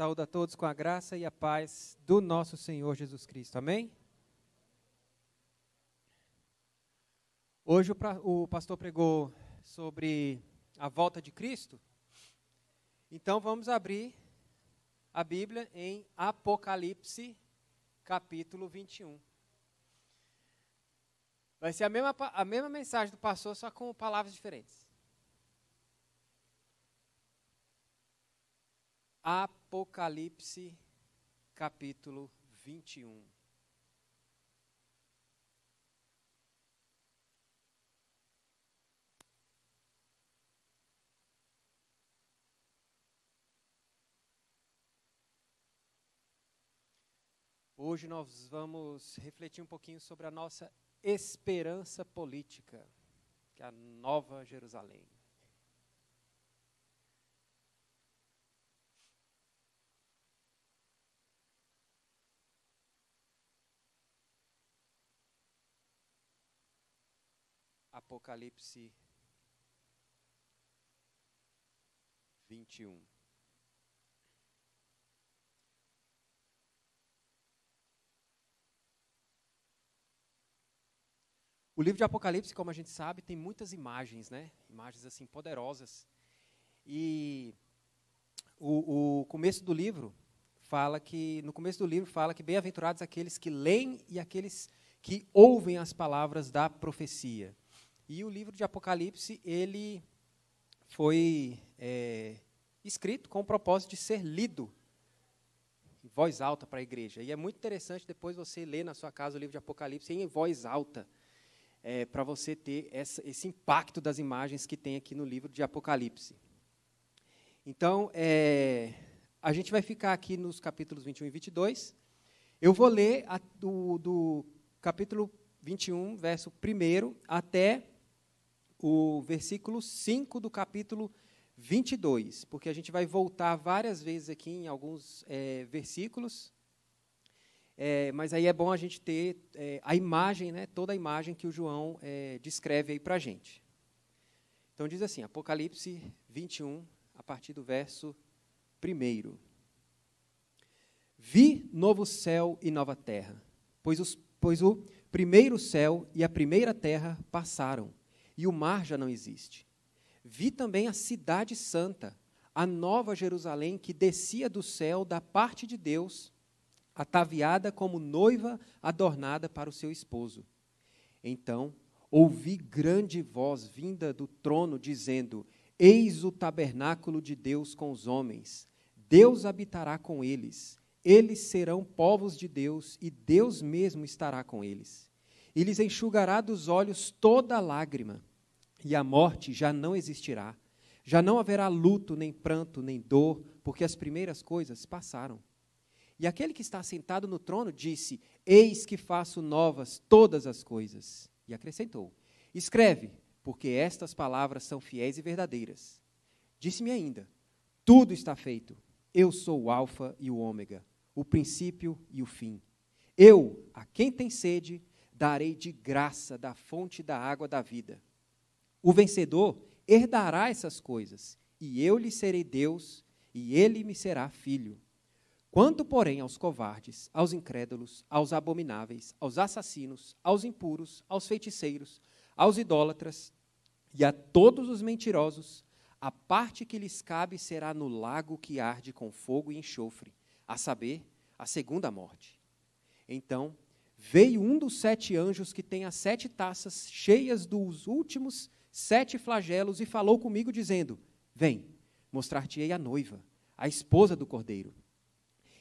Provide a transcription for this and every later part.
Saúdo a todos com a graça e a paz do nosso Senhor Jesus Cristo. Amém? Hoje o, pra, o pastor pregou sobre a volta de Cristo. Então vamos abrir a Bíblia em Apocalipse, capítulo 21. Vai ser a mesma, a mesma mensagem do pastor, só com palavras diferentes. Apocalipse, capítulo 21. Hoje nós vamos refletir um pouquinho sobre a nossa esperança política, que é a Nova Jerusalém. Apocalipse 21. O livro de Apocalipse, como a gente sabe, tem muitas imagens, né? Imagens assim poderosas. E o, o começo do livro fala que no começo do livro fala que bem-aventurados aqueles que leem e aqueles que ouvem as palavras da profecia. E o livro de Apocalipse, ele foi é, escrito com o propósito de ser lido em voz alta para a igreja. E é muito interessante depois você ler na sua casa o livro de Apocalipse em voz alta, é, para você ter essa, esse impacto das imagens que tem aqui no livro de Apocalipse. Então, é, a gente vai ficar aqui nos capítulos 21 e 22. Eu vou ler a, do, do capítulo 21, verso 1 até o versículo 5 do capítulo 22, porque a gente vai voltar várias vezes aqui em alguns é, versículos, é, mas aí é bom a gente ter é, a imagem, né, toda a imagem que o João descreve aí para a gente. Então diz assim, Apocalipse 21, a partir do verso 1. Vi novo céu e nova terra, pois, os, pois o primeiro céu e a primeira terra passaram e o mar já não existe. Vi também a cidade santa, a nova Jerusalém que descia do céu da parte de Deus, ataviada como noiva adornada para o seu esposo. Então ouvi grande voz vinda do trono dizendo: Eis o tabernáculo de Deus com os homens. Deus habitará com eles. Eles serão povos de Deus e Deus mesmo estará com eles. E lhes enxugará dos olhos toda lágrima e a morte já não existirá. Já não haverá luto, nem pranto, nem dor, porque as primeiras coisas passaram. E aquele que está sentado no trono disse: Eis que faço novas todas as coisas. E acrescentou: Escreve, porque estas palavras são fiéis e verdadeiras. Disse-me ainda: Tudo está feito. Eu sou o Alfa e o Ômega, o princípio e o fim. Eu, a quem tem sede, darei de graça da fonte da água da vida. O vencedor herdará essas coisas, e eu lhe serei Deus, e ele me será filho. Quanto, porém, aos covardes, aos incrédulos, aos abomináveis, aos assassinos, aos impuros, aos feiticeiros, aos idólatras e a todos os mentirosos, a parte que lhes cabe será no lago que arde com fogo e enxofre, a saber, a segunda morte. Então veio um dos sete anjos que tem as sete taças cheias dos últimos sete flagelos e falou comigo, dizendo: Vem, mostrar-te-ei a noiva, a esposa do cordeiro.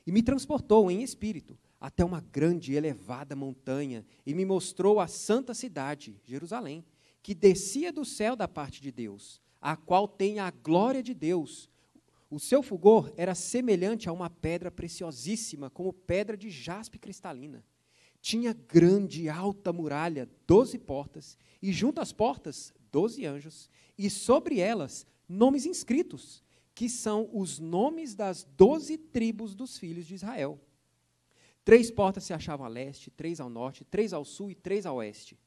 E me transportou em espírito até uma grande e elevada montanha e me mostrou a santa cidade, Jerusalém, que descia do céu da parte de Deus, a qual tem a glória de Deus. O seu fulgor era semelhante a uma pedra preciosíssima, como pedra de jaspe cristalina. Tinha grande e alta muralha, doze portas, e junto às portas, doze anjos, e sobre elas nomes inscritos, que são os nomes das doze tribos dos filhos de Israel. Três portas se achavam a leste, três ao norte, três ao sul e três ao oeste.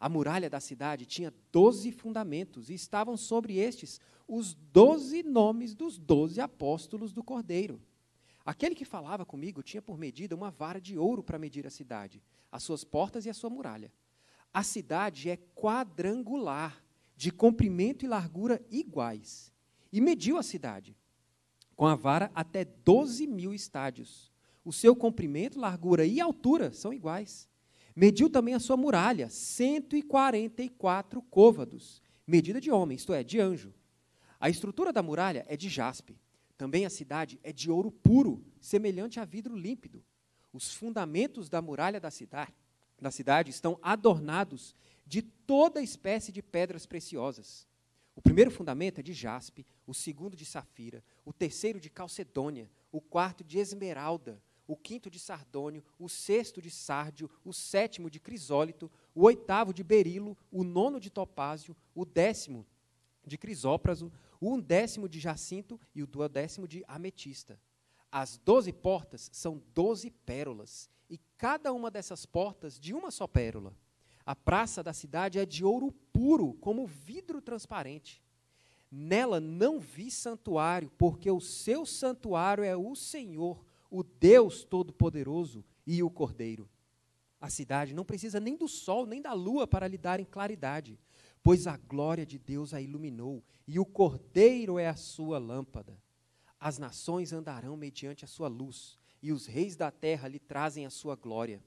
A muralha da cidade tinha doze fundamentos, e estavam sobre estes os doze nomes dos doze apóstolos do Cordeiro. Aquele que falava comigo tinha por medida uma vara de ouro para medir a cidade, as suas portas e a sua muralha. A cidade é quadrangular de comprimento e largura iguais, e mediu a cidade com a vara até 12 mil estádios. O seu comprimento, largura e altura são iguais. Mediu também a sua muralha, 144 côvados, medida de homem, isto é, de anjo. A estrutura da muralha é de jaspe. Também a cidade é de ouro puro, semelhante a vidro límpido. Os fundamentos da muralha da cidade, da cidade estão adornados de toda espécie de pedras preciosas. O primeiro fundamento é de jaspe, o segundo de safira, o terceiro de calcedônia, o quarto de esmeralda, o quinto de sardônio, o sexto de sárdio, o sétimo de crisólito, o oitavo de berilo, o nono de topázio, o décimo de crisópraso, o undécimo de jacinto e o duodécimo de ametista. As doze portas são doze pérolas, e cada uma dessas portas de uma só pérola. A praça da cidade é de ouro puro, como vidro transparente. Nela não vi santuário, porque o seu santuário é o Senhor, o Deus Todo-Poderoso e o Cordeiro. A cidade não precisa nem do sol nem da lua para lhe darem claridade, pois a glória de Deus a iluminou e o Cordeiro é a sua lâmpada. As nações andarão mediante a sua luz e os reis da terra lhe trazem a sua glória.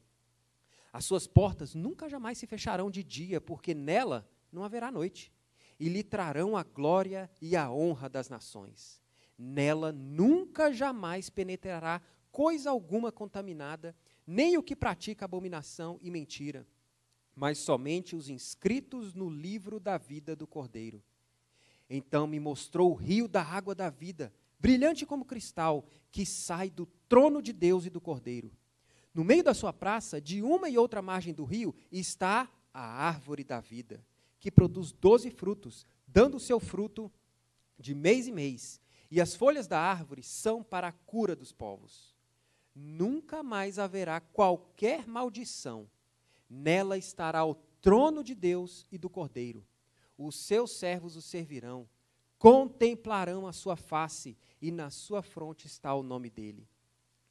As suas portas nunca jamais se fecharão de dia, porque nela não haverá noite. E lhe trarão a glória e a honra das nações. Nela nunca jamais penetrará coisa alguma contaminada, nem o que pratica abominação e mentira, mas somente os inscritos no livro da vida do Cordeiro. Então me mostrou o rio da água da vida, brilhante como cristal, que sai do trono de Deus e do Cordeiro no meio da sua praça, de uma e outra margem do rio, está a árvore da vida, que produz doze frutos, dando o seu fruto de mês em mês. E as folhas da árvore são para a cura dos povos. Nunca mais haverá qualquer maldição. Nela estará o trono de Deus e do Cordeiro. Os seus servos o servirão, contemplarão a sua face, e na sua fronte está o nome dele.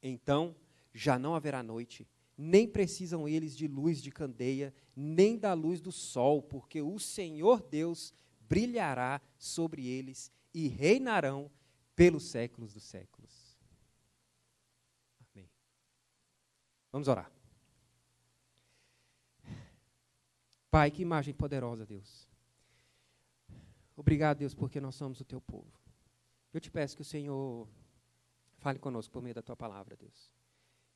Então, já não haverá noite, nem precisam eles de luz de candeia, nem da luz do sol, porque o Senhor Deus brilhará sobre eles e reinarão pelos séculos dos séculos. Amém. Vamos orar. Pai, que imagem poderosa, Deus. Obrigado, Deus, porque nós somos o teu povo. Eu te peço que o Senhor fale conosco por meio da tua palavra, Deus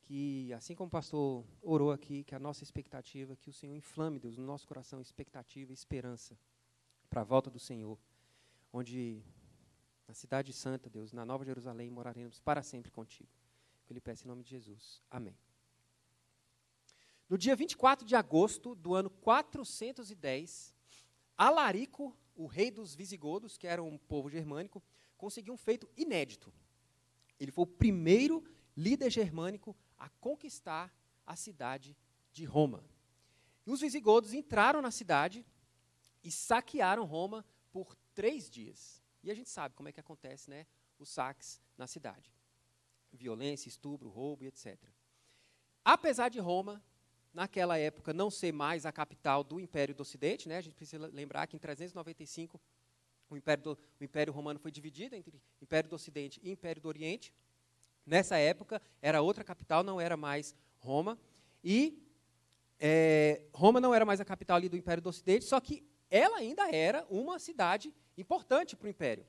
que, assim como o pastor orou aqui, que a nossa expectativa, que o Senhor inflame, Deus, no nosso coração, expectativa e esperança para a volta do Senhor, onde na Cidade Santa, Deus, na Nova Jerusalém, moraremos para sempre contigo. eu lhe peço em nome de Jesus. Amém. No dia 24 de agosto do ano 410, Alarico, o rei dos Visigodos, que era um povo germânico, conseguiu um feito inédito. Ele foi o primeiro líder germânico a conquistar a cidade de Roma. E os visigodos entraram na cidade e saquearam Roma por três dias. E a gente sabe como é que acontece, né? Os saques na cidade: violência, estupro, roubo, etc. Apesar de Roma, naquela época, não ser mais a capital do Império do Ocidente, né? A gente precisa lembrar que em 395 o Império, do, o Império Romano foi dividido entre Império do Ocidente e Império do Oriente. Nessa época, era outra capital, não era mais Roma. E é, Roma não era mais a capital ali do Império do Ocidente, só que ela ainda era uma cidade importante para o Império.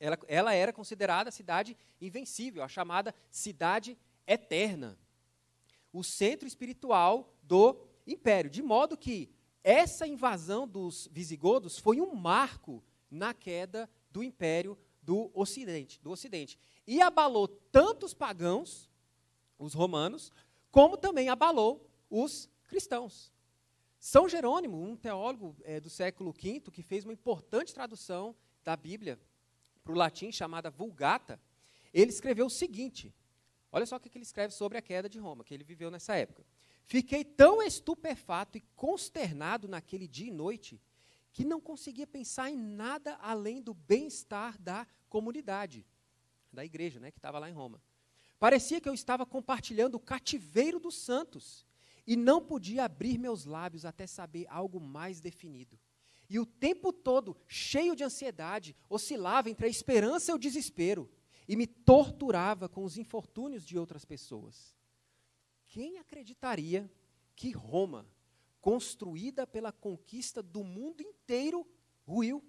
Ela, ela era considerada a cidade invencível, a chamada cidade eterna. O centro espiritual do Império. De modo que essa invasão dos visigodos foi um marco na queda do Império do Ocidente, do Ocidente. E abalou tanto os pagãos, os romanos, como também abalou os cristãos. São Jerônimo, um teólogo é, do século V, que fez uma importante tradução da Bíblia para o latim, chamada Vulgata, ele escreveu o seguinte: olha só o que ele escreve sobre a queda de Roma, que ele viveu nessa época. Fiquei tão estupefato e consternado naquele dia e noite que não conseguia pensar em nada além do bem-estar da comunidade, da igreja, né, que estava lá em Roma. Parecia que eu estava compartilhando o cativeiro dos santos e não podia abrir meus lábios até saber algo mais definido. E o tempo todo, cheio de ansiedade, oscilava entre a esperança e o desespero e me torturava com os infortúnios de outras pessoas. Quem acreditaria que Roma construída pela conquista do mundo inteiro, ruiu.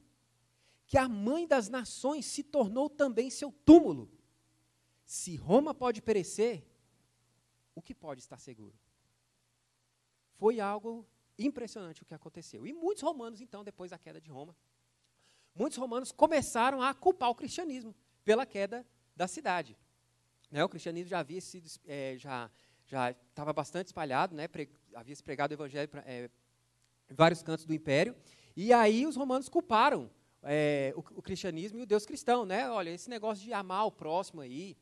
Que a mãe das nações se tornou também seu túmulo. Se Roma pode perecer, o que pode estar seguro? Foi algo impressionante o que aconteceu. E muitos romanos, então, depois da queda de Roma, muitos romanos começaram a culpar o cristianismo pela queda da cidade. Né, o cristianismo já havia sido, é, já já estava bastante espalhado, né? Pre, havia se pregado o evangelho pra, é, em vários cantos do império. E aí os romanos culparam é, o, o, cristianismo e o Deus cristão, né? Olha, esse negócio de amar o próximo aí,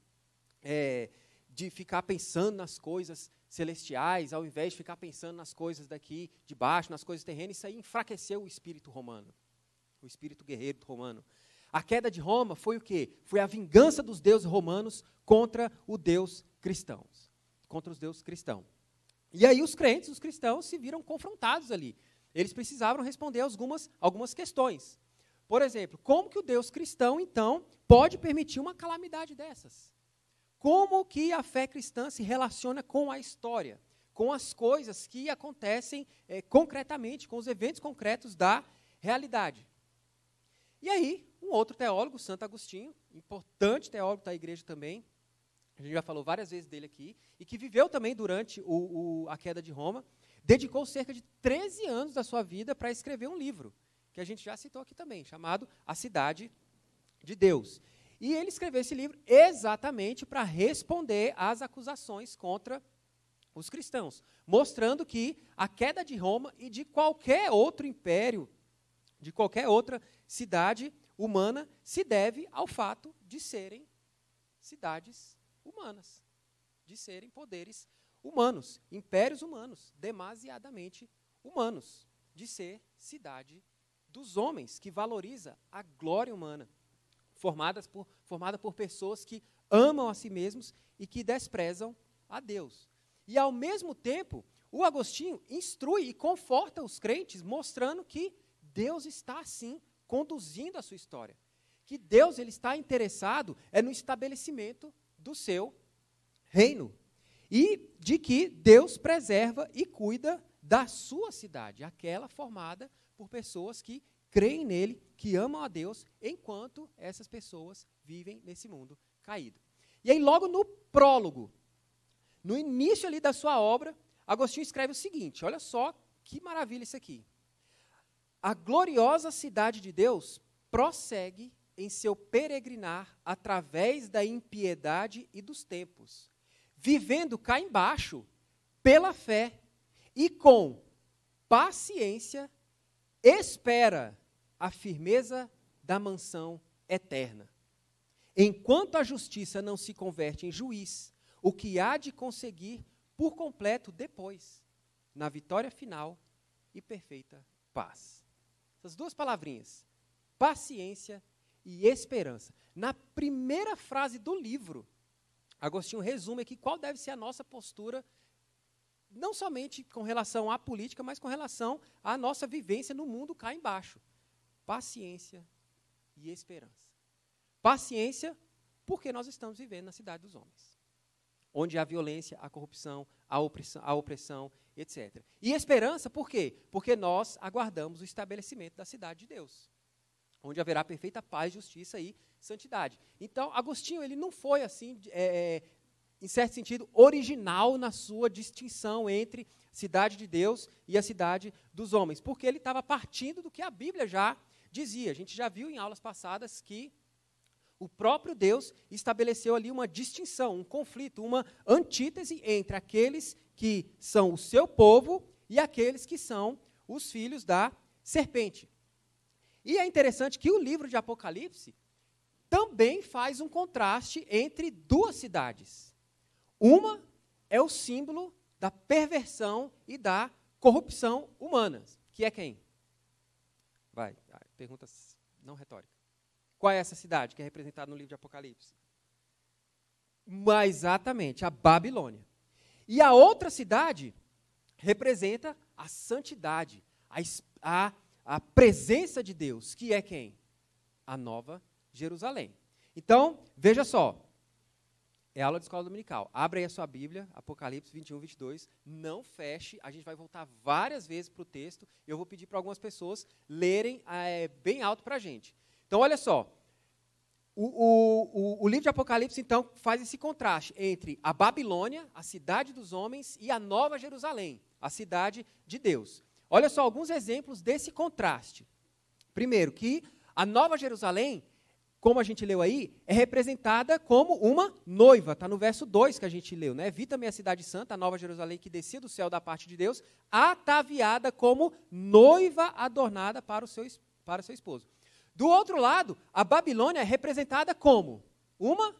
é, de ficar pensando nas coisas celestiais, ao invés de ficar pensando nas coisas daqui de baixo, nas coisas terrenas, isso aí enfraqueceu o espírito romano, o espírito guerreiro romano. A queda de Roma foi o quê? Foi a vingança dos deuses romanos contra o Deus cristãos contra os deuses cristãos. E aí os crentes, os cristãos, se viram confrontados ali. Eles precisavam responder algumas, algumas questões. Por exemplo, como que o Deus cristão, então, pode permitir uma calamidade dessas? Como que a fé cristã se relaciona com a história, com as coisas que acontecem é, concretamente, com os eventos concretos da realidade? E aí, um outro teólogo, Santo Agostinho, importante teólogo da igreja também, a gente já falou várias vezes dele aqui, e que viveu também durante o, o, a queda de Roma, dedicou cerca de 13 anos da sua vida para escrever um livro, que a gente já citou aqui também, chamado A Cidade de Deus. E ele escreveu esse livro exatamente para responder às acusações contra os cristãos, mostrando que a queda de Roma e de qualquer outro império, de qualquer outra cidade humana, se deve ao fato de serem cidades humanas, de serem poderes humanos, impérios humanos, demasiadamente humanos, de ser cidade dos homens, que valoriza a glória humana, formadas por, formada por pessoas que amam a si mesmos e que desprezam a Deus. E, ao mesmo tempo, o Agostinho instrui e conforta os crentes, mostrando que Deus está, assim conduzindo a sua história. Que Deus ele está interessado é no estabelecimento do seu reino e de que Deus preserva e cuida da sua cidade, aquela formada por pessoas que creem nele, que amam a Deus, enquanto essas pessoas vivem nesse mundo caído. E aí, logo no prólogo, no início ali da sua obra, Agostinho escreve o seguinte: olha só que maravilha isso aqui. A gloriosa cidade de Deus prossegue em seu peregrinar através da impiedade e dos tempos, vivendo cá embaixo pela fé e com paciência espera a firmeza da mansão eterna. Enquanto a justiça não se converte em juiz, o que há de conseguir por completo depois, na vitória final e perfeita paz. Essas duas palavrinhas, paciência e esperança. Na primeira frase do livro, Agostinho resume aqui qual deve ser a nossa postura, não somente com relação à política, mas com relação à nossa vivência no mundo cá embaixo. Paciência e esperança. Paciência, porque nós estamos vivendo na cidade dos homens, onde há violência, a corrupção, a opressão, opressão etc. E esperança, por quê? Porque nós aguardamos o estabelecimento da cidade de Deus onde haverá perfeita paz, justiça e santidade. Então, Agostinho ele não foi assim, é, é, em certo sentido, original na sua distinção entre cidade de Deus e a cidade dos homens, porque ele estava partindo do que a Bíblia já dizia. A gente já viu em aulas passadas que o próprio Deus estabeleceu ali uma distinção, um conflito, uma antítese entre aqueles que são o seu povo e aqueles que são os filhos da serpente. E é interessante que o livro de Apocalipse também faz um contraste entre duas cidades. Uma é o símbolo da perversão e da corrupção humanas, que é quem? Vai, ah, pergunta não retórica. Qual é essa cidade que é representada no livro de Apocalipse? Mas exatamente, a Babilônia. E a outra cidade representa a santidade, a, a a presença de Deus, que é quem? A Nova Jerusalém. Então, veja só. É aula de escola dominical. Abra aí a sua Bíblia, Apocalipse 21, 22. Não feche. A gente vai voltar várias vezes para o texto. Eu vou pedir para algumas pessoas lerem é, bem alto para a gente. Então, olha só. O, o, o, o, livro de Apocalipse, então, faz esse contraste entre a Babilônia, a cidade dos homens, e a Nova Jerusalém, a cidade de Deus. Olha só alguns exemplos desse contraste. Primeiro, que a Nova Jerusalém, como a gente leu aí, é representada como uma noiva. Está no verso 2 que a gente leu, né? Vi também a cidade santa, a Nova Jerusalém, que descia do céu da parte de Deus, ataviada como noiva adornada para o seu, para o seu esposo. Do outro lado, a Babilônia é representada como uma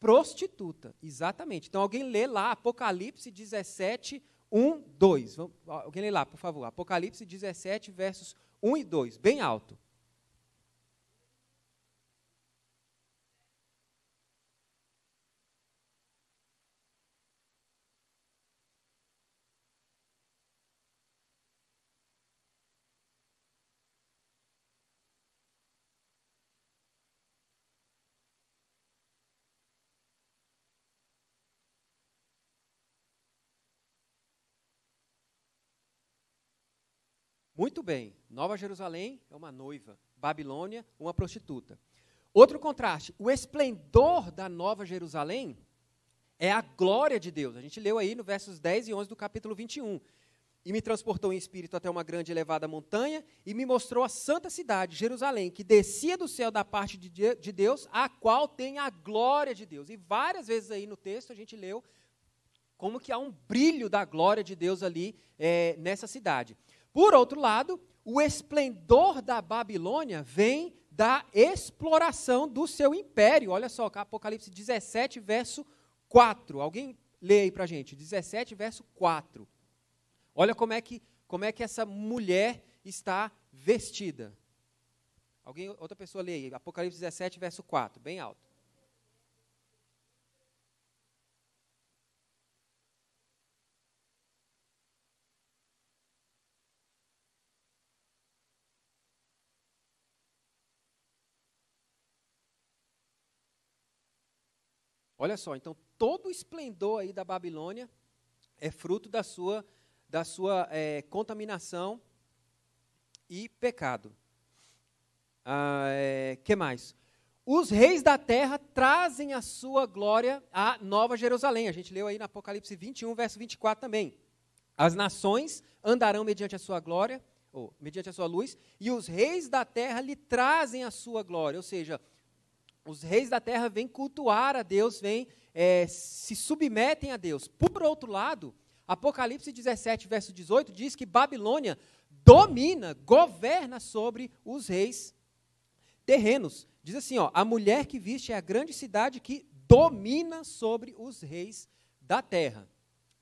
prostituta. Exatamente. Então alguém lê lá Apocalipse 17, 1, 2. alguém lê lá, por favor. Apocalipse 17, versos 1 e 2, bem alto. Muito bem, Nova Jerusalém é uma noiva, Babilônia, uma prostituta. Outro contraste, o esplendor da Nova Jerusalém é a glória de Deus. A gente leu aí no versos 10 e 11 do capítulo 21. E me transportou em espírito até uma grande elevada montanha e me mostrou a santa cidade, Jerusalém, que descia do céu da parte de Deus, a qual tem a glória de Deus. E várias vezes aí no texto a gente leu como que há um brilho da glória de Deus ali é, nessa cidade. Por outro lado, o esplendor da Babilônia vem da exploração do seu império. Olha só, Apocalipse 17, verso 4. Alguém lê aí para a gente. 17, verso 4. Olha como é que, como é que essa mulher está vestida. Alguém, outra pessoa lê aí. Apocalipse 17, verso 4, bem alto. Olha só, então todo o esplendor aí da Babilônia é fruto da sua, da sua é, contaminação e pecado. Ah, é, que mais? Os reis da terra trazem a sua glória à Nova Jerusalém. A gente leu aí no Apocalipse 21, verso 24 também. As nações andarão mediante a sua glória, ou mediante a sua luz, e os reis da terra lhe trazem a sua glória. Ou seja, os reis da terra vêm cultuar a Deus, vêm, é, se submetem a Deus. Por outro lado, Apocalipse 17, verso 18, diz que Babilônia domina, governa sobre os reis terrenos. Diz assim, ó, a mulher que viste é a grande cidade que domina sobre os reis da terra.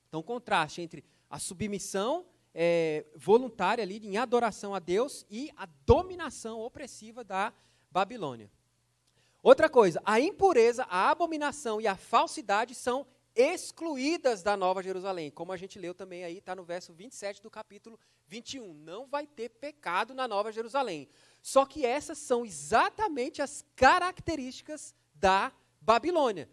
Então, contraste entre a submissão é, voluntária ali em adoração a Deus e a dominação opressiva da Babilônia. Outra coisa, a impureza, a abominação e a falsidade são excluídas da Nova Jerusalém. Como a gente leu também aí, está no verso 27 do capítulo 21. Não vai ter pecado na Nova Jerusalém. Só que essas são exatamente as características da Babilônia.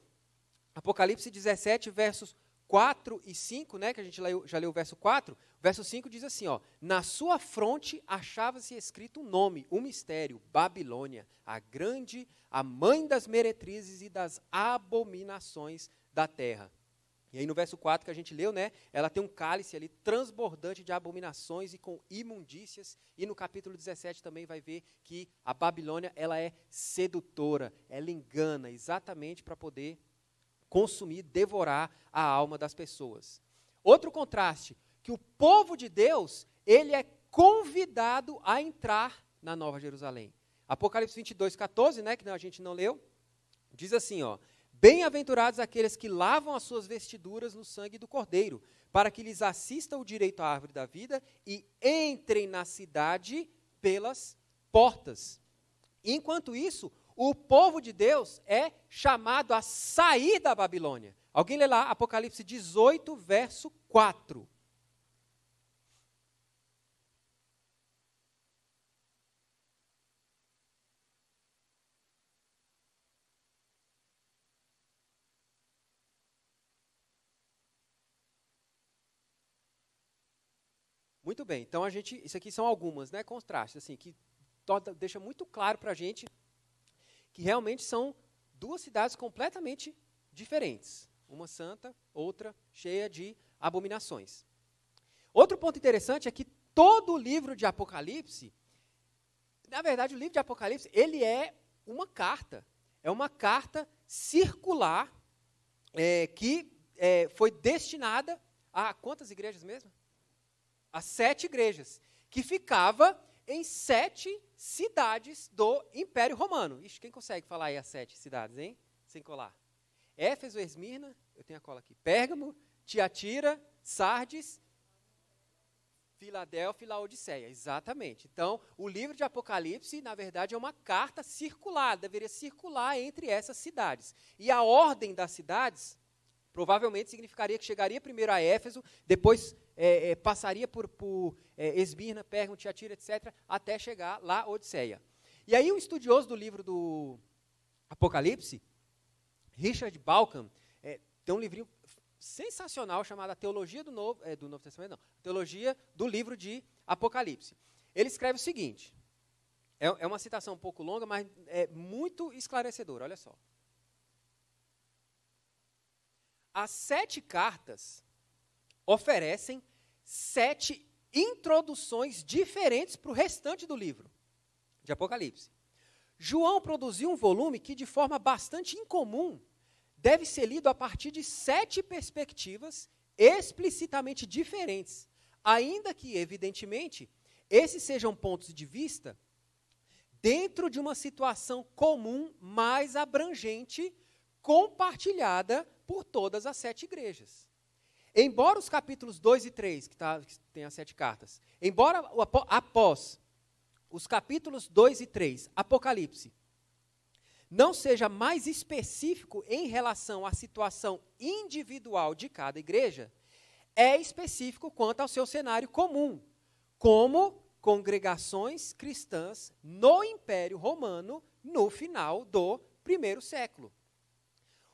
Apocalipse 17, versos 4 e 5, né, que a gente já leu, já leu o verso 4, Verso 5 diz assim: ó, Na sua fronte achava-se escrito um nome, um mistério: Babilônia, a grande, a mãe das meretrizes e das abominações da terra. E aí no verso 4 que a gente leu, né, ela tem um cálice ali transbordante de abominações e com imundícias. E no capítulo 17 também vai ver que a Babilônia, ela é sedutora, ela engana exatamente para poder consumir, devorar a alma das pessoas. Outro contraste, que o povo de Deus, ele é convidado a entrar na Nova Jerusalém. Apocalipse 22, 14, né, que a gente não leu, diz assim, ó, Bem-aventurados aqueles que lavam as suas vestiduras no sangue do Cordeiro, para que lhes assista o direito à árvore da vida e entrem na cidade pelas portas. Enquanto isso, o povo de Deus é chamado a sair da Babilônia. Alguém lê lá Apocalipse 18, verso 4. Muito bem. Então a gente, isso aqui são algumas, né, contrastes assim que toda, deixa muito claro para a gente que realmente são duas cidades completamente diferentes, uma santa, outra cheia de abominações. Outro ponto interessante é que todo o livro de Apocalipse, na verdade, o livro de Apocalipse, ele é uma carta, é uma carta circular é, que é, foi destinada a quantas igrejas mesmo? as sete igrejas, que ficava em sete cidades do Império Romano. Ixi, quem consegue falar aí as sete cidades, hein? Sem colar. Éfeso, Esmirna, eu tenho a cola aqui, Pérgamo, Tiatira, Sardes, Filadélfia e Laodiceia, exatamente. Então, o livro de Apocalipse, na verdade, é uma carta circular, deveria circular entre essas cidades. E a ordem das cidades provavelmente significaria que chegaria primeiro a Éfeso, depois é, é, passaria por, por é, Esmirna, Pérgamo, Tiatira, etc., até chegar lá a Odisseia. E aí um estudioso do livro do Apocalipse, Richard Balkan, é, tem um livrinho sensacional chamado A Teologia do Novo, é, do Novo Testamento, não, a Teologia do Livro de Apocalipse. Ele escreve o seguinte, é, é uma citação um pouco longa, mas é muito esclarecedora, olha só. As sete cartas oferecem sete introduções diferentes para o restante do livro de Apocalipse. João produziu um volume que, de forma bastante incomum, deve ser lido a partir de sete perspectivas explicitamente diferentes, ainda que, evidentemente, esses sejam pontos de vista dentro de uma situação comum mais abrangente, compartilhada por todas as sete igrejas. Embora os capítulos 2 e 3, que, tá, que tem as sete cartas, embora após os capítulos 2 e 3, Apocalipse, não seja mais específico em relação à situação individual de cada igreja, é específico quanto ao seu cenário comum, como congregações cristãs no Império Romano no final do primeiro século.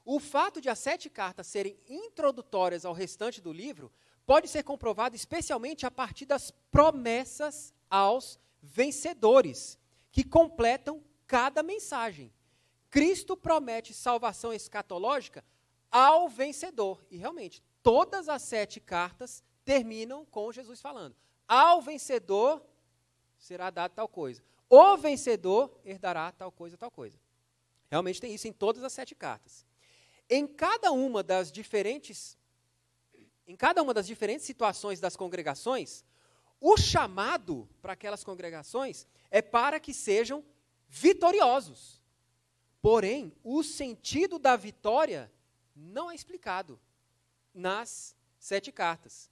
O fato de as sete cartas serem introdutórias ao restante do livro pode ser comprovado especialmente a partir das promessas aos vencedores, que completam cada mensagem. Cristo promete salvação escatológica ao vencedor. E realmente, todas as sete cartas terminam com Jesus falando: Ao vencedor será dado tal coisa. O vencedor herdará tal coisa, tal coisa. Realmente tem isso em todas as sete cartas. Em cada uma das diferentes em cada uma das diferentes situações das congregações, o chamado para aquelas congregações é para que sejam vitoriosos. Porém, o sentido da vitória não é explicado nas sete cartas.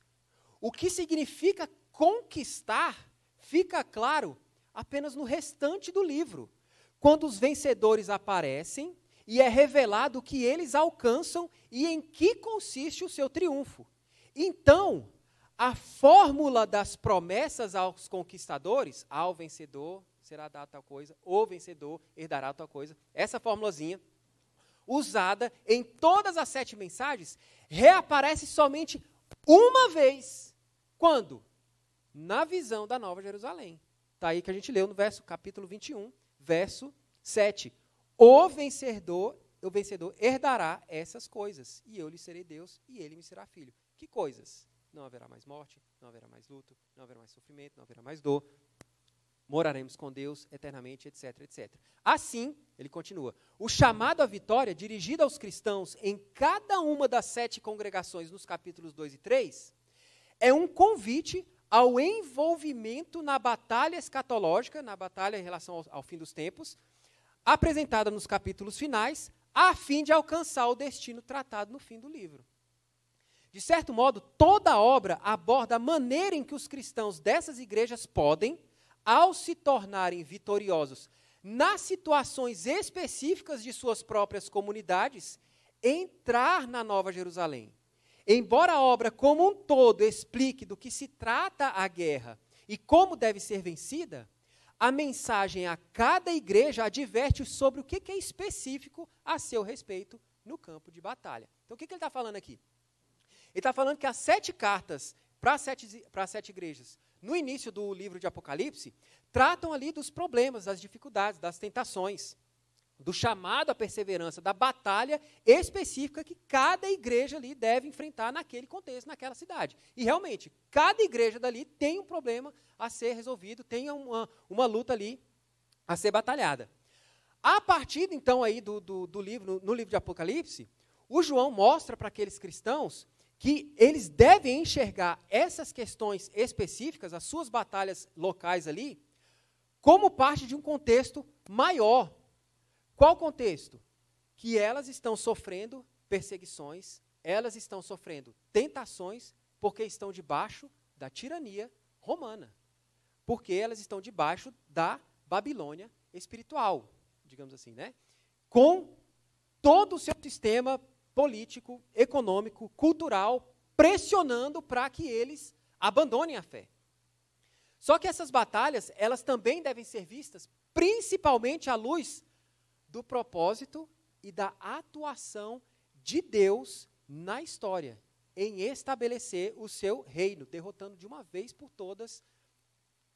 O que significa conquistar fica claro apenas no restante do livro, quando os vencedores aparecem e é revelado o que eles alcançam e em que consiste o seu triunfo. Então, a fórmula das promessas aos conquistadores, ao vencedor será dada tal coisa, o vencedor herdará tal coisa, essa formulazinha, usada em todas as sete mensagens, reaparece somente uma vez. Quando? Na visão da Nova Jerusalém. Está aí que a gente leu no verso capítulo 21, verso 7. O vencedor, o vencedor herdará essas coisas, e eu lhe serei Deus, e ele me será filho. Que coisas? Não haverá mais morte, não haverá mais luto, não haverá mais sofrimento, não haverá mais dor. Moraremos com Deus eternamente, etc, etc. Assim, ele continua, o chamado à vitória dirigido aos cristãos em cada uma das sete congregações nos capítulos 2 e 3 é um convite ao envolvimento na batalha escatológica, na batalha em relação ao, ao fim dos tempos, apresentada nos capítulos finais, a fim de alcançar o destino tratado no fim do livro. De certo modo, toda a obra aborda a maneira em que os cristãos dessas igrejas podem, ao se tornarem vitoriosos nas situações específicas de suas próprias comunidades, entrar na Nova Jerusalém. Embora a obra como um todo explique do que se trata a guerra e como deve ser vencida, a mensagem a cada igreja adverte sobre o que é específico a seu respeito no campo de batalha. Então, o que ele está falando aqui? Ele está falando que as sete cartas para as sete, para as sete igrejas, no início do livro de Apocalipse, tratam ali dos problemas, das dificuldades, das tentações do chamado à perseverança, da batalha específica que cada igreja ali deve enfrentar naquele contexto, naquela cidade. E realmente, cada igreja dali tem um problema a ser resolvido, tem uma, uma luta ali a ser batalhada. A partir, então, aí do, do, do livro, no, no livro de Apocalipse, o João mostra para aqueles cristãos que eles devem enxergar essas questões específicas, as suas batalhas locais ali, como parte de um contexto maior qual o contexto? Que elas estão sofrendo perseguições, elas estão sofrendo tentações, porque estão debaixo da tirania romana. Porque elas estão debaixo da Babilônia espiritual, digamos assim, né? Com todo o seu sistema político, econômico, cultural, pressionando para que eles abandonem a fé. Só que essas batalhas, elas também devem ser vistas principalmente à luz do propósito e da atuação de Deus na história, em estabelecer o seu reino, derrotando de uma vez por todas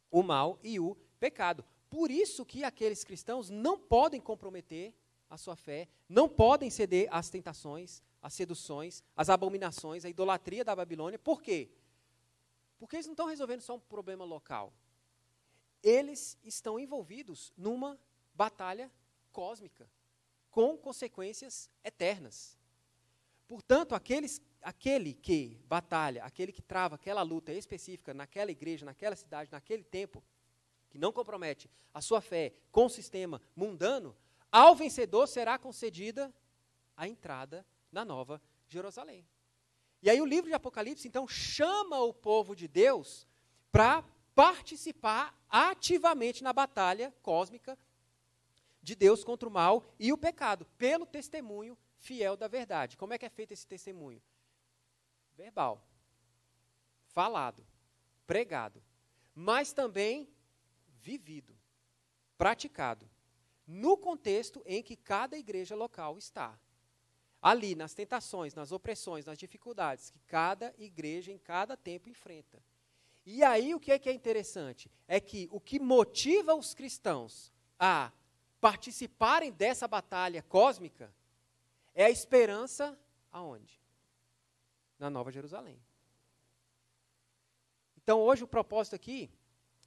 o mal e o pecado. Por isso que aqueles cristãos não podem comprometer a sua fé, não podem ceder às tentações, às seduções, às abominações, à idolatria da Babilônia. Por quê? Porque eles não estão resolvendo só um problema local. Eles estão envolvidos numa batalha cósmica, com consequências eternas. Portanto, aqueles, aquele que batalha, aquele que trava aquela luta específica naquela igreja, naquela cidade, naquele tempo, que não compromete a sua fé com o sistema mundano, ao vencedor será concedida a entrada na nova Jerusalém. E aí o livro de Apocalipse, então, chama o povo de Deus para participar ativamente na batalha cósmica de Deus contra o mal e o pecado, pelo testemunho fiel da verdade. Como é que é feito esse testemunho? Verbal, falado, pregado, mas também vivido, praticado, no contexto em que cada igreja local está. Ali, nas tentações, nas opressões, nas dificuldades que cada igreja em cada tempo enfrenta. E aí o que é que é interessante? É que o que motiva os cristãos a participarem dessa batalha cósmica é a esperança aonde? Na Nova Jerusalém. Então, hoje o propósito aqui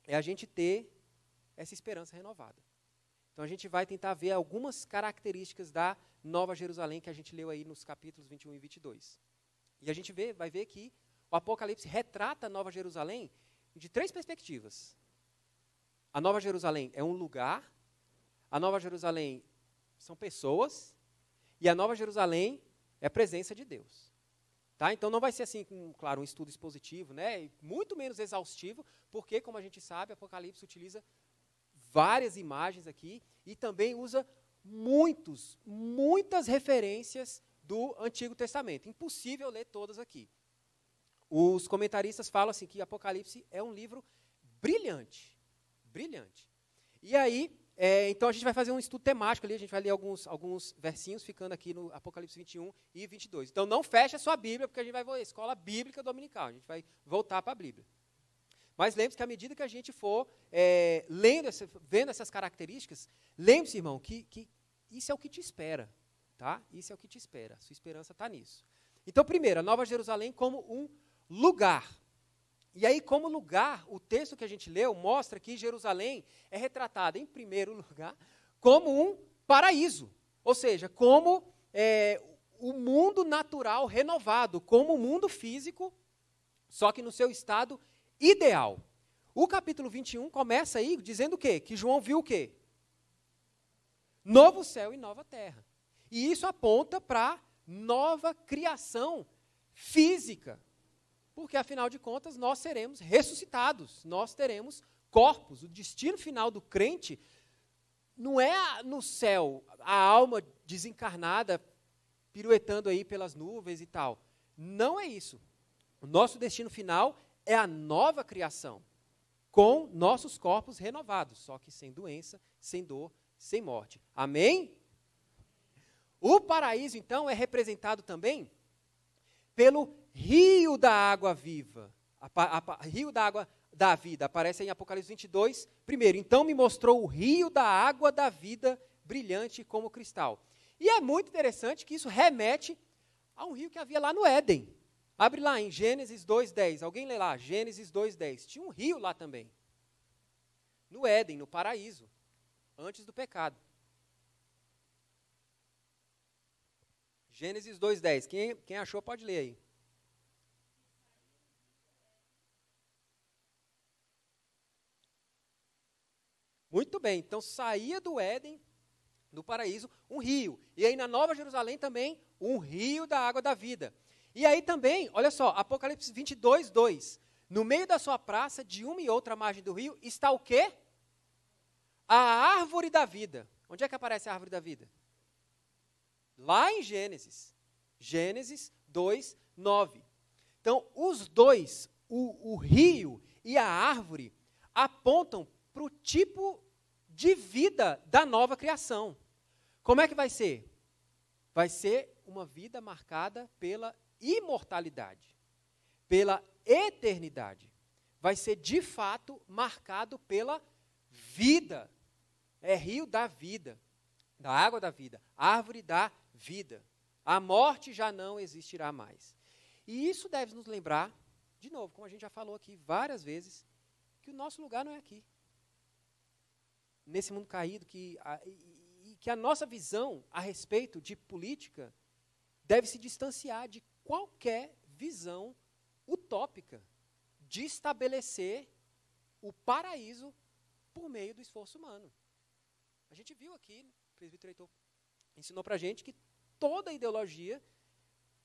é a gente ter essa esperança renovada. Então, a gente vai tentar ver algumas características da Nova Jerusalém que a gente leu aí nos capítulos 21 e 22. E a gente vê, vai ver que o Apocalipse retrata a Nova Jerusalém de três perspectivas. A Nova Jerusalém é um lugar a Nova Jerusalém são pessoas e a Nova Jerusalém é a presença de Deus. Tá? Então não vai ser assim, claro, um estudo expositivo, né? muito menos exaustivo, porque, como a gente sabe, Apocalipse utiliza várias imagens aqui e também usa muitos, muitas referências do Antigo Testamento. Impossível ler todas aqui. Os comentaristas falam assim que Apocalipse é um livro brilhante, brilhante. E aí é, então a gente vai fazer um estudo temático ali, a gente vai ler alguns, alguns versinhos, ficando aqui no Apocalipse 21 e 22. Então não fecha a sua Bíblia, porque a gente vai escola bíblica dominical, a gente vai voltar para a Bíblia. Mas lembre-se que à medida que a gente for é, lendo, essa, vendo essas características, lembre-se, irmão, que, que isso é o que te espera, tá? Isso é o que te espera, sua esperança está nisso. Então, primeiro, a Nova Jerusalém como um lugar. E aí, como lugar, o texto que a gente leu mostra que Jerusalém é retratada, em primeiro lugar, como um paraíso, ou seja, como é, o mundo natural renovado, como o mundo físico, só que no seu estado ideal. O capítulo 21 começa aí dizendo o quê? Que João viu o quê? Novo céu e nova terra. E isso aponta para nova criação física, porque afinal de contas nós seremos ressuscitados, nós teremos corpos. O destino final do crente não é no céu, a alma desencarnada piruetando aí pelas nuvens e tal. Não é isso. O nosso destino final é a nova criação, com nossos corpos renovados, só que sem doença, sem dor, sem morte. Amém? O paraíso, então, é representado também pelo rio da água viva, a, a, rio da água da vida, aparece em Apocalipse 22, primeiro. Então me mostrou o rio da água da vida, brilhante como cristal. E é muito interessante que isso remete a um rio que havia lá no Éden. Abre lá em Gênesis 2:10. Alguém lê lá, Gênesis 2:10. Tinha um rio lá também. No Éden, no paraíso, antes do pecado. Gênesis 2:10. Quem, quem achou pode ler aí. Muito bem, então saía do Éden, do paraíso, um rio. E aí na Nova Jerusalém também, um rio da água da vida. E aí também, olha só, Apocalipse 22, 2. No meio da sua praça, de uma e outra margem do rio, está o quê? A árvore da vida. Onde é que aparece a árvore da vida? Lá em Gênesis. Gênesis 2, 9. Então, os dois, o, o rio e a árvore, apontam para o tipo de vida da nova criação. Como é que vai ser? Vai ser uma vida marcada pela imortalidade, pela eternidade. Vai ser de fato marcado pela vida. É rio da vida, da água da vida, árvore da vida. A morte já não existirá mais. E isso deve nos lembrar, de novo, como a gente já falou aqui várias vezes, que o nosso lugar não é aqui nesse mundo caído que a, e, que a nossa visão a respeito de política deve se distanciar de qualquer visão utópica de estabelecer o paraíso por meio do esforço humano. A gente viu aqui, o presbítero Heitor ensinou para a gente que toda ideologia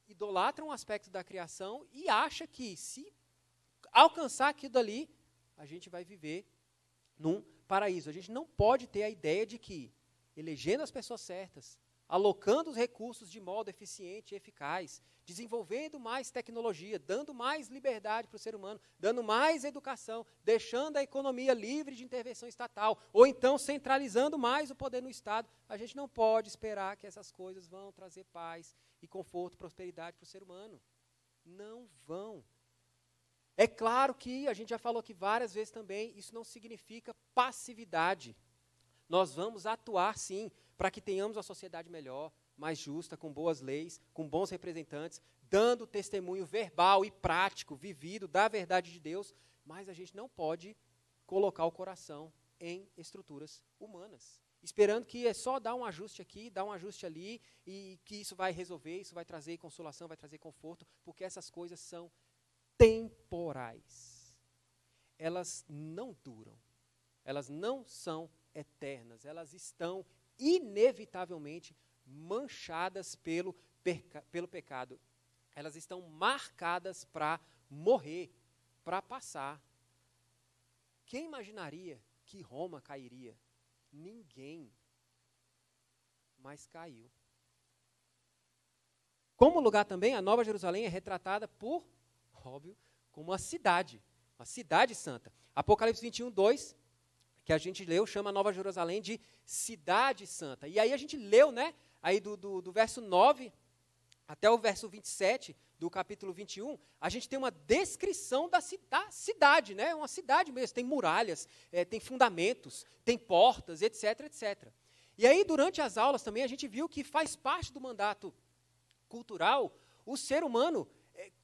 idolatra um aspecto da criação e acha que se alcançar aquilo dali, a gente vai viver num paraíso. A gente não pode ter a ideia de que, elegendo as pessoas certas, alocando os recursos de modo eficiente e eficaz, desenvolvendo mais tecnologia, dando mais liberdade para o ser humano, dando mais educação, deixando a economia livre de intervenção estatal, ou então centralizando mais o poder no Estado, a gente não pode esperar que essas coisas vão trazer paz e conforto, prosperidade para o ser humano. Não vão. É claro que, a gente já falou aqui várias vezes também, isso não significa passividade. Nós vamos atuar sim para que tenhamos uma sociedade melhor, mais justa, com boas leis, com bons representantes, dando testemunho verbal e prático, vivido da verdade de Deus, mas a gente não pode colocar o coração em estruturas humanas, esperando que é só dar um ajuste aqui, dar um ajuste ali e que isso vai resolver, isso vai trazer consolação, vai trazer conforto, porque essas coisas são temporais. Elas não duram. Elas não são eternas. Elas estão inevitavelmente manchadas pelo, perca, pelo pecado. Elas estão marcadas para morrer, para passar. Quem imaginaria que Roma cairia? Ninguém. Mas caiu. Como lugar também, a Nova Jerusalém é retratada por óbvio, como uma cidade, uma cidade santa. Apocalipse 21, 2, que a gente leu, chama Nova Jerusalém de cidade santa. E aí a gente leu, né, aí do, do, do verso 9 até o verso 27 do capítulo 21, a gente tem uma descrição da, cidade, né? Uma cidade mesmo, tem muralhas, é, tem fundamentos, tem portas, etc, etc. E aí, durante as aulas também, a gente viu que faz parte do mandato cultural o ser humano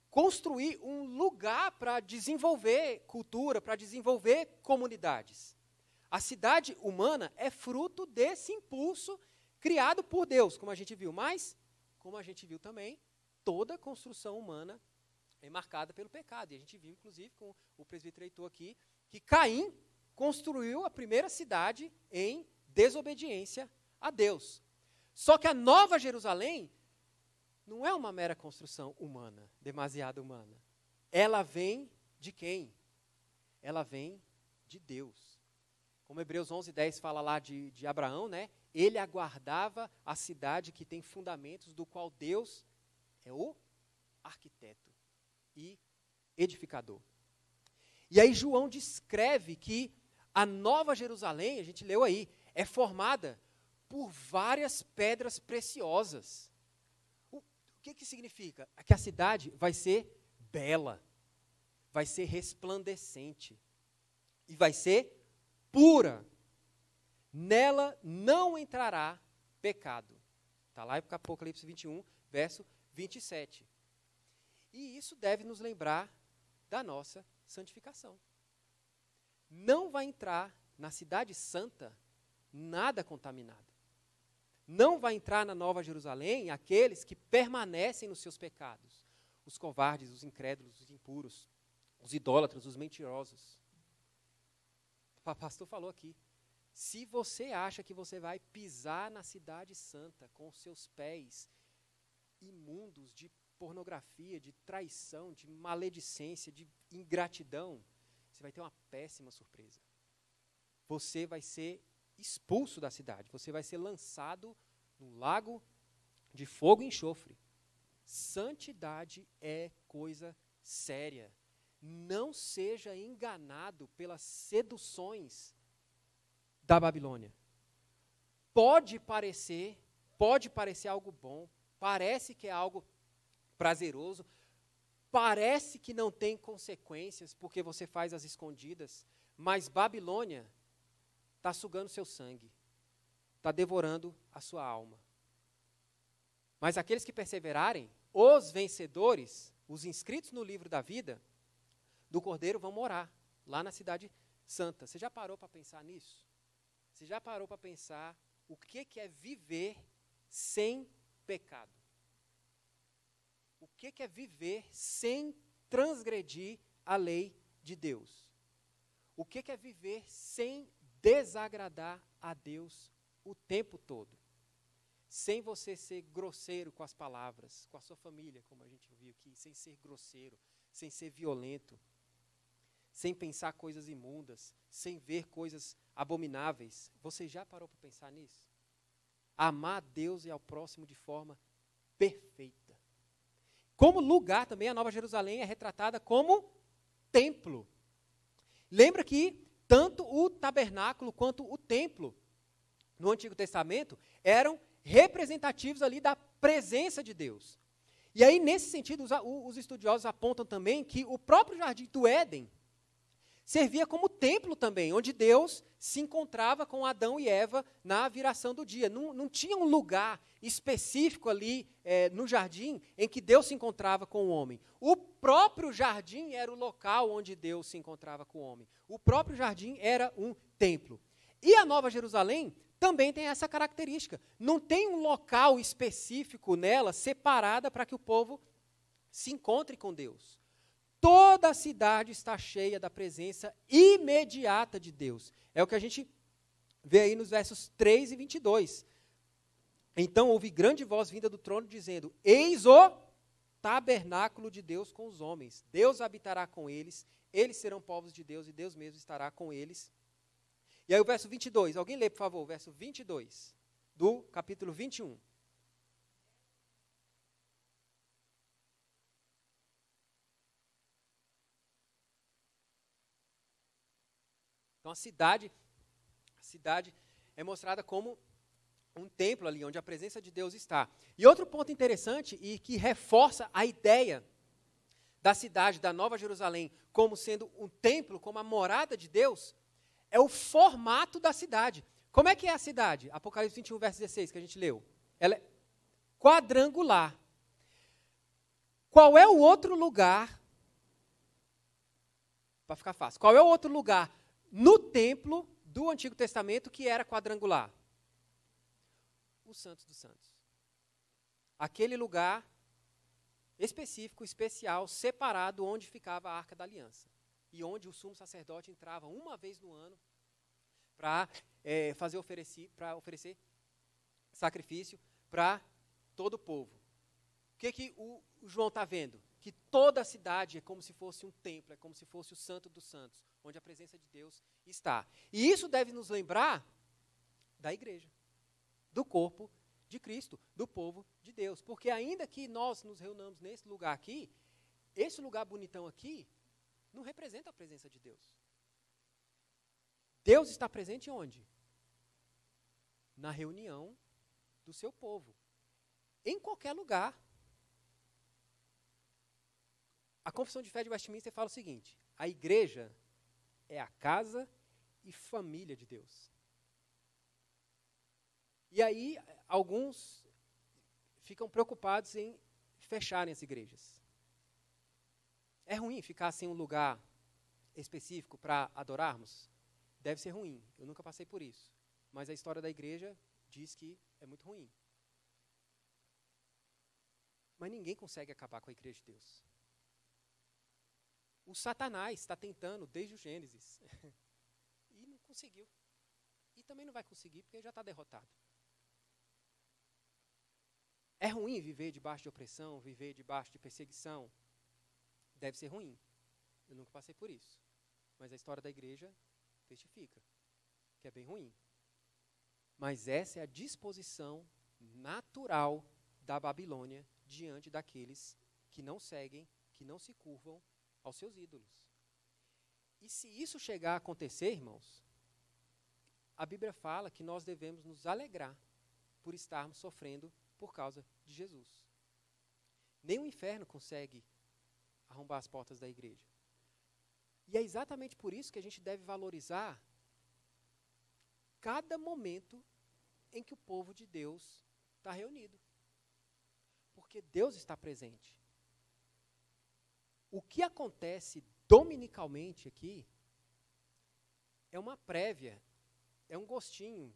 construir um lugar para desenvolver cultura, para desenvolver comunidades. A cidade humana é fruto desse impulso criado por Deus, como a gente viu, mas, como a gente viu também, toda construção humana é marcada pelo pecado. E a gente viu, inclusive, com o presbítero Heitor aqui, que Caim construiu a primeira cidade em desobediência a Deus. Só que a Nova Jerusalém não é uma mera construção humana, demasiado humana. Ela vem de quem? Ela vem de Deus. Como Hebreus 11, 10 fala lá de, de Abraão, né? Ele aguardava a cidade que tem fundamentos, do qual Deus é o arquiteto e edificador. E aí João descreve que a Nova Jerusalém, a gente leu aí, é formada por várias pedras preciosas que, que significa? É que a cidade vai ser bela, vai ser resplandecente e vai ser pura. Nela não entrará pecado. Está lá em Apocalipse 21, verso 27. E isso deve nos lembrar da nossa santificação. Não vai entrar na Cidade Santa nada contaminado. Não vai entrar na Nova Jerusalém aqueles que permanecem nos seus pecados: os covardes, os incrédulos, os impuros, os idólatras, os mentirosos. O pastor falou aqui. Se você acha que você vai pisar na Cidade Santa com os seus pés imundos de pornografia, de traição, de maledicência, de ingratidão, você vai ter uma péssima surpresa. Você vai ser expulso da cidade, você vai ser lançado no lago de fogo e enxofre. Santidade é coisa séria. Não seja enganado pelas seduções da Babilônia. Pode parecer, pode parecer algo bom, parece que é algo prazeroso, parece que não tem consequências porque você faz as escondidas, mas Babilônia está sugando seu sangue, está devorando a sua alma. Mas aqueles que perseverarem, os vencedores, os inscritos no livro da vida do Cordeiro, vão morar lá na cidade santa. Você já parou para pensar nisso? Você já parou para pensar o que, que é viver sem pecado? O que, que é viver sem transgredir a lei de Deus? O que, que é viver sem desagradar a Deus o tempo todo. Sem você ser grosseiro com as palavras, com a sua família, como a gente viu aqui, sem ser grosseiro, sem ser violento, sem pensar coisas imundas, sem ver coisas abomináveis. Você já parou para pensar nisso? Amar a Deus e ao próximo de forma perfeita. Como lugar também, a Nova Jerusalém é retratada como templo. Lembra que tanto o tabernáculo quanto o templo no Antigo Testamento eram representativos ali da presença de Deus. E aí, nesse sentido, os, os estudiosos apontam também que o próprio jardim do Éden servia como templo também, onde Deus se encontrava com Adão e Eva na viração do dia. Não, não tinha um lugar específico ali é, no jardim em que Deus se encontrava com o homem. O próprio jardim era o local onde Deus se encontrava com o homem. O próprio jardim era um templo. E a Nova Jerusalém também tem essa característica. Não tem um local específico nela separada para que o povo se encontre com Deus toda a cidade está cheia da presença imediata de Deus. É o que a gente vê aí nos versos 3 e 22. Então houve grande voz vinda do trono dizendo: Eis o tabernáculo de Deus com os homens. Deus habitará com eles, eles serão povos de Deus e Deus mesmo estará com eles. E aí o verso 22, alguém lê, por favor, o verso 22 do capítulo 21. Então a cidade, a cidade é mostrada como um templo ali onde a presença de Deus está. E outro ponto interessante e que reforça a ideia da cidade da Nova Jerusalém como sendo um templo, como a morada de Deus, é o formato da cidade. Como é que é a cidade? Apocalipse 21, verso 16, que a gente leu. Ela é quadrangular. Qual é o outro lugar? Para ficar fácil, qual é o outro lugar no templo do Antigo Testamento, que era quadrangular. O Santos dos Santos. Aquele lugar específico, especial, separado, onde ficava a Arca da Aliança. E onde o sumo sacerdote entrava uma vez no ano para é, fazer oferecer, para oferecer sacrifício para todo o povo. O que, que o, o João está vendo? Que toda a cidade é como se fosse um templo, é como se fosse o santo dos santos onde a presença de Deus está. E isso deve nos lembrar da igreja, do corpo de Cristo, do povo de Deus. Porque ainda que nós nos reunamos nesse lugar aqui, esse lugar bonitão aqui não representa a presença de Deus. Deus está presente onde? Na reunião do seu povo. Em qualquer lugar. A confissão de fé de Westminster fala o seguinte: a igreja é a casa e família de Deus. E aí, alguns ficam preocupados em fecharem as igrejas. É ruim ficar sem um lugar específico para adorarmos? Deve ser ruim, eu nunca passei por isso. Mas a história da igreja diz que é muito ruim. Mas ninguém consegue acabar com a igreja de Deus. O Satanás está tentando desde o Gênesis. e não conseguiu. E também não vai conseguir, porque já está derrotado. É ruim viver debaixo de opressão, viver debaixo de perseguição. Deve ser ruim. Eu nunca passei por isso. Mas a história da igreja testifica que é bem ruim. Mas essa é a disposição natural da Babilônia diante daqueles que não seguem, que não se curvam aos seus ídolos. E se isso chegar a acontecer, irmãos, a Bíblia fala que nós devemos nos alegrar por estarmos sofrendo por causa de Jesus. Nem o inferno consegue arrombar as portas da igreja. E é exatamente por isso que a gente deve valorizar cada momento em que o povo de Deus está reunido. Porque Deus está presente. O que acontece dominicalmente aqui é uma prévia, é um gostinho,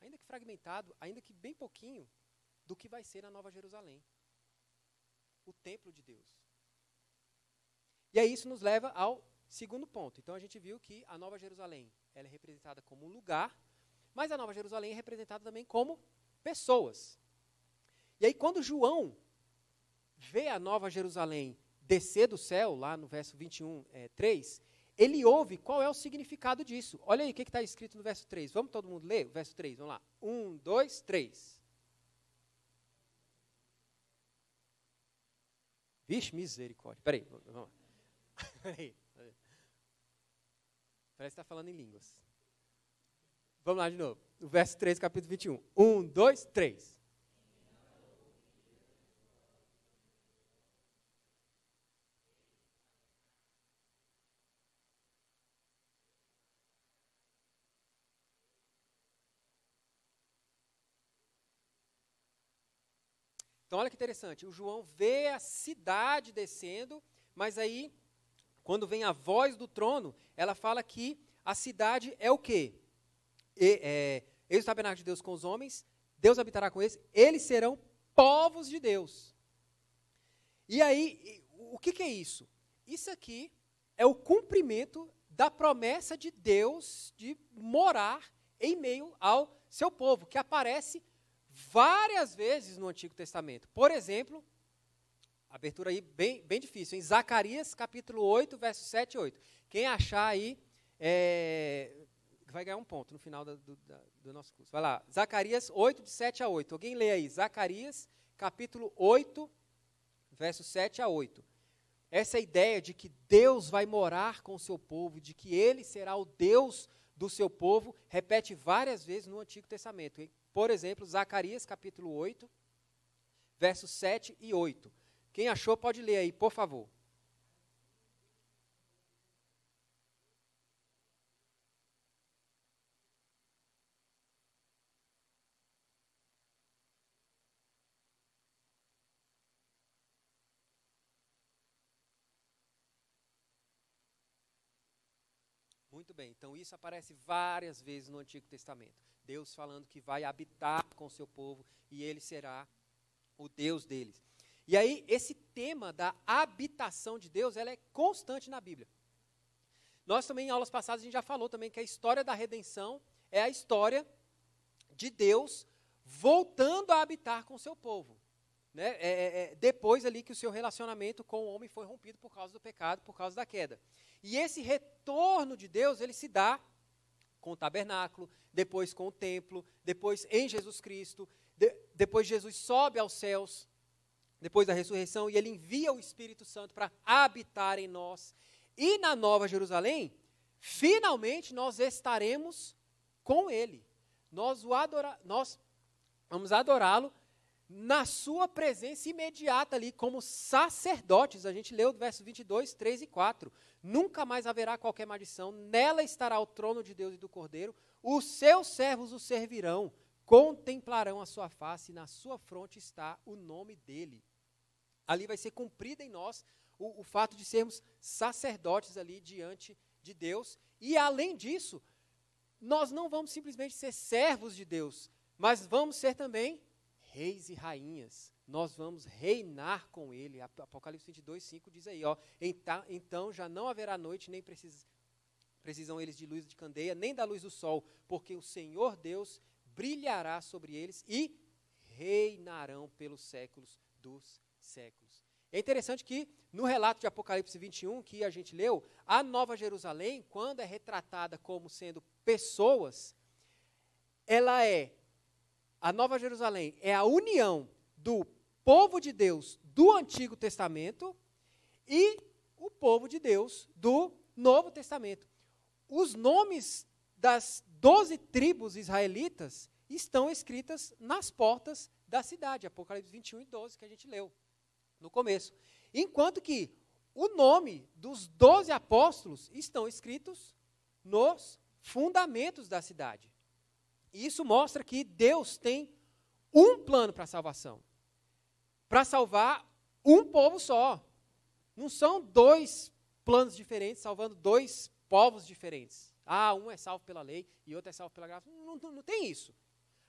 ainda que fragmentado, ainda que bem pouquinho, do que vai ser a Nova Jerusalém o templo de Deus. E aí isso nos leva ao segundo ponto. Então a gente viu que a Nova Jerusalém ela é representada como um lugar, mas a Nova Jerusalém é representada também como pessoas. E aí quando João vê a Nova Jerusalém descer do céu, lá no verso 21, é, 3, ele ouve qual é o significado disso. Olha aí o que está escrito no verso 3. Vamos todo mundo ler o verso 3, vamos lá. 1, 2, 3. Vixe, misericórdia. Peraí, vamos lá. Parece que está falando em línguas. Vamos lá de novo. O verso 3, capítulo 21. 1, 2, 3. Então, olha que interessante. O João vê a cidade descendo, mas aí, quando vem a voz do trono, ela fala que a cidade é o quê? E, é, eis o tabernáculo de Deus com os homens, Deus habitará com eles, eles serão povos de Deus. E aí, o que, que é isso? Isso aqui é o cumprimento da promessa de Deus de morar em meio ao seu povo, que aparece várias vezes no Antigo Testamento. Por exemplo, abertura aí bem, bem difícil, em Zacarias capítulo 8, verso 7 e 8. Quem achar aí é, vai ganhar um ponto no final do, do, do, nosso curso. Vai lá, Zacarias 8, de 7 a 8. Alguém lê aí, Zacarias capítulo 8, verso 7 a 8. Essa ideia de que Deus vai morar com o seu povo, de que ele será o Deus do seu povo, repete várias vezes no Antigo Testamento. Por exemplo, Zacarias capítulo 8, versos 7 e 8. Quem achou pode ler aí, por favor. Muito bem, então isso aparece várias vezes no Antigo Testamento. Deus falando que vai habitar com o seu povo e ele será o Deus deles. E aí, esse tema da habitação de Deus, ela é constante na Bíblia. Nós também, em aulas passadas, a gente já falou também que a história da redenção é a história de Deus voltando a habitar com o seu povo. Né? É, é, é depois ali que o seu relacionamento com o homem foi rompido por causa do pecado, por causa da queda. E esse retorno de Deus, ele se dá com o tabernáculo, depois com o templo, depois em Jesus Cristo, de, depois Jesus sobe aos céus, depois da ressurreição, e ele envia o Espírito Santo para habitar em nós. E na Nova Jerusalém, finalmente nós estaremos com ele. Nós, o adora, nós vamos adorá-lo na sua presença imediata ali, como sacerdotes. A gente leu o verso 22, 3 e 4. Nunca mais haverá qualquer maldição, nela estará o trono de Deus e do Cordeiro. Os seus servos o servirão, contemplarão a sua face, e na sua fronte está o nome dele. Ali vai ser cumprido em nós o, o fato de sermos sacerdotes ali diante de Deus. E além disso, nós não vamos simplesmente ser servos de Deus, mas vamos ser também reis e rainhas nós vamos reinar com ele. Apocalipse 22, 5 diz aí, ó, então, então já não haverá noite, nem precis, precisam eles de luz de candeia, nem da luz do sol, porque o Senhor Deus brilhará sobre eles e reinarão pelos séculos dos séculos. É interessante que no relato de Apocalipse 21 que a gente leu, a Nova Jerusalém, quando é retratada como sendo pessoas, ela é a Nova Jerusalém é a união do povo de Deus do Antigo Testamento e o povo de Deus do Novo Testamento. Os nomes das doze tribos israelitas estão escritas nas portas da cidade, Apocalipse 21 e 12, que a gente leu no começo. Enquanto que o nome dos doze apóstolos estão escritos nos fundamentos da cidade. E isso mostra que Deus tem um plano para a salvação para salvar um povo só. Não são dois planos diferentes salvando dois povos diferentes. Ah, um é salvo pela lei e outro é salvo pela graça. Não, não, não tem isso.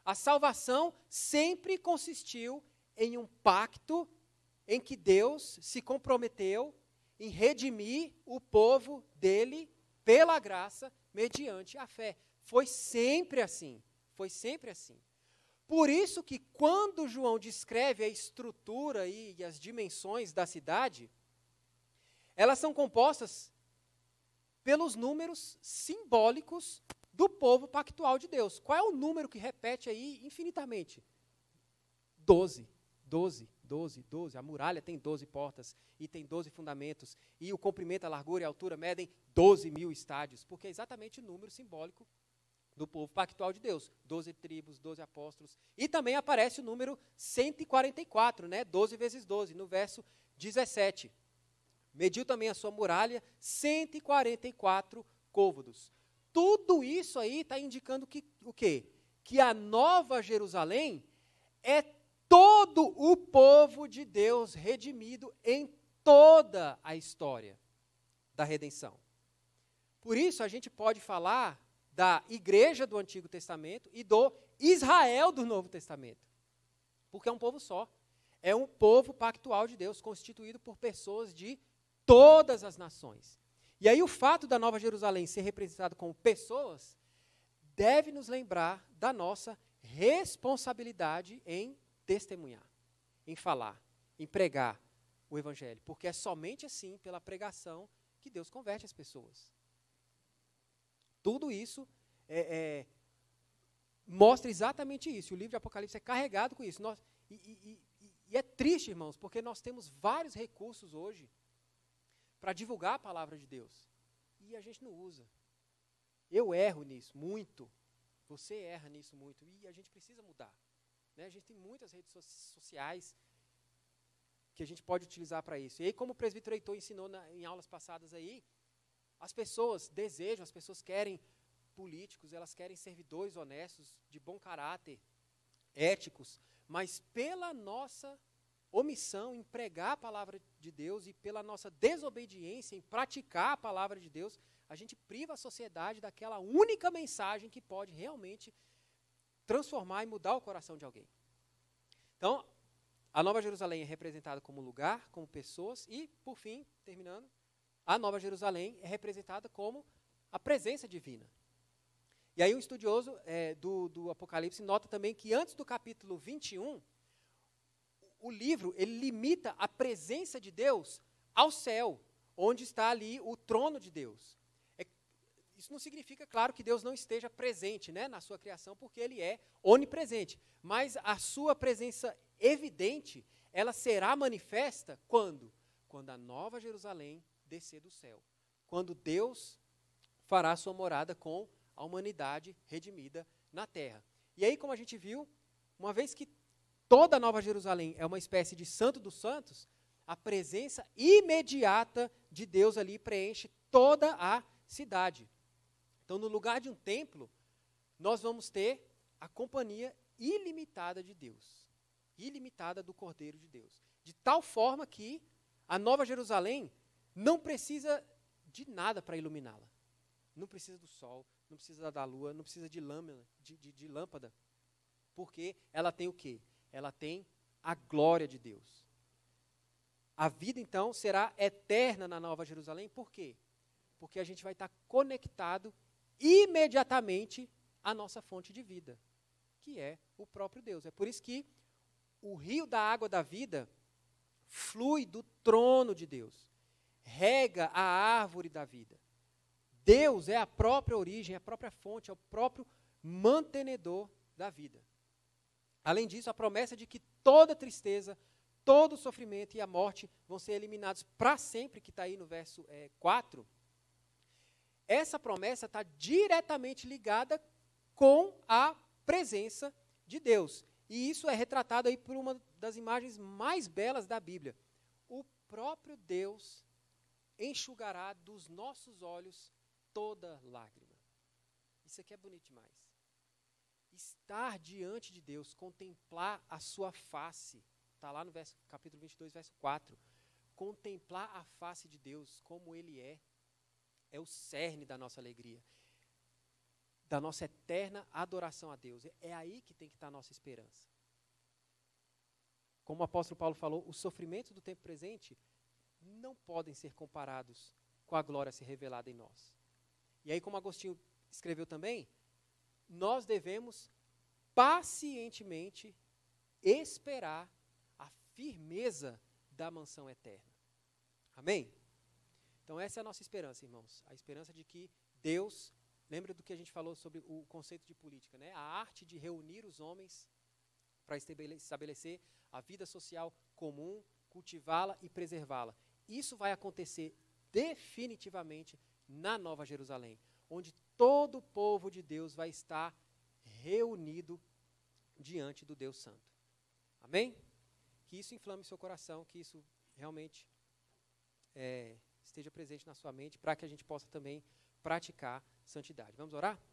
A salvação sempre consistiu em um pacto em que Deus se comprometeu em redimir o povo dele pela graça mediante a fé. Foi sempre assim. Foi sempre assim. Por isso que quando João descreve a estrutura e, e as dimensões da cidade, elas são compostas pelos números simbólicos do povo pactual de Deus. Qual é o número que repete aí infinitamente? Doze, doze, doze, doze. A muralha tem doze portas e tem doze fundamentos. E o comprimento, a largura e a altura medem doze mil estádios, porque é exatamente o número simbólico do povo pactual de Deus. Doze tribos, doze apóstolos. E também aparece o número 144, né? 12 vezes 12, no verso 17. Mediu também a sua muralha, 144 côvados. Tudo isso aí está indicando que, o quê? Que a nova Jerusalém é todo o povo de Deus redimido em toda a história da redenção. Por isso, a gente pode falar da igreja do Antigo Testamento e do Israel do Novo Testamento. Porque é um povo só. É um povo pactual de Deus, constituído por pessoas de todas as nações. E aí o fato da Nova Jerusalém ser representado como pessoas deve nos lembrar da nossa responsabilidade em testemunhar, em falar, em pregar o evangelho, porque é somente assim, pela pregação, que Deus converte as pessoas. Tudo isso é, é, mostra exatamente isso. O livro de Apocalipse é carregado com isso. Nós, e, e, e é triste, irmãos, porque nós temos vários recursos hoje para divulgar a palavra de Deus. E a gente não usa. Eu erro nisso muito. Você erra nisso muito. E a gente precisa mudar. Né? A gente tem muitas redes so sociais que a gente pode utilizar para isso. E aí, como o presbítero Heitor ensinou na, em aulas passadas aí, as pessoas desejam, as pessoas querem políticos, elas querem servidores honestos, de bom caráter, éticos, mas pela nossa omissão em pregar a palavra de Deus e pela nossa desobediência em praticar a palavra de Deus, a gente priva a sociedade daquela única mensagem que pode realmente transformar e mudar o coração de alguém. Então, a Nova Jerusalém é representada como lugar, como pessoas e, por fim, terminando, a Nova Jerusalém é representada como a presença divina. E aí um estudioso é, do, do Apocalipse nota também que antes do capítulo 21, o livro ele limita a presença de Deus ao céu, onde está ali o trono de Deus. É, isso não significa, claro, que Deus não esteja presente né, na sua criação, porque Ele é onipresente. Mas a sua presença evidente, ela será manifesta quando? Quando a Nova Jerusalém descer do céu. Quando Deus fará sua morada com a humanidade redimida na terra. E aí, como a gente viu, uma vez que toda a Nova Jerusalém é uma espécie de santo dos santos, a presença imediata de Deus ali preenche toda a cidade. Então, no lugar de um templo, nós vamos ter a companhia ilimitada de Deus, ilimitada do Cordeiro de Deus. De tal forma que a Nova Jerusalém não precisa de nada para iluminá-la. Não precisa do sol, não precisa da lua, não precisa de lâmina, de, de, de lâmpada. Porque ela tem o quê? Ela tem a glória de Deus. A vida, então, será eterna na Nova Jerusalém, por quê? Porque a gente vai estar conectado imediatamente à nossa fonte de vida, que é o próprio Deus. É por isso que o rio da água da vida flui do trono de Deus rega a árvore da vida. Deus é a própria origem, é a própria fonte, é o próprio mantenedor da vida. Além disso, a promessa de que toda tristeza, todo sofrimento e a morte vão ser eliminados para sempre, que está aí no verso é, 4. Essa promessa está diretamente ligada com a presença de Deus. E isso é retratado aí por uma das imagens mais belas da Bíblia. O próprio Deus enxugará dos nossos olhos toda lágrima. Isso aqui é bonito demais. Estar diante de Deus, contemplar a sua face, está lá no verso, capítulo 22, verso 4. Contemplar a face de Deus como Ele é, é o cerne da nossa alegria, da nossa eterna adoração a Deus. É aí que tem que estar a nossa esperança. Como o apóstolo Paulo falou, os sofrimentos do tempo presente não podem ser comparados com a glória se revelada em nós. E aí, como Agostinho escreveu também, nós devemos pacientemente esperar a firmeza da mansão eterna. Amém? Então, essa é a nossa esperança, irmãos. A esperança de que Deus, lembra do que a gente falou sobre o conceito de política, né? a arte de reunir os homens para estabelecer a vida social comum, cultivá-la e preservá-la. Isso vai acontecer definitivamente na Nova Jerusalém, onde todo o povo de Deus vai estar reunido diante do Deus Santo. Amém? Que isso inflame seu coração, que isso realmente é, esteja presente na sua mente, para que a gente possa também praticar santidade. Vamos orar?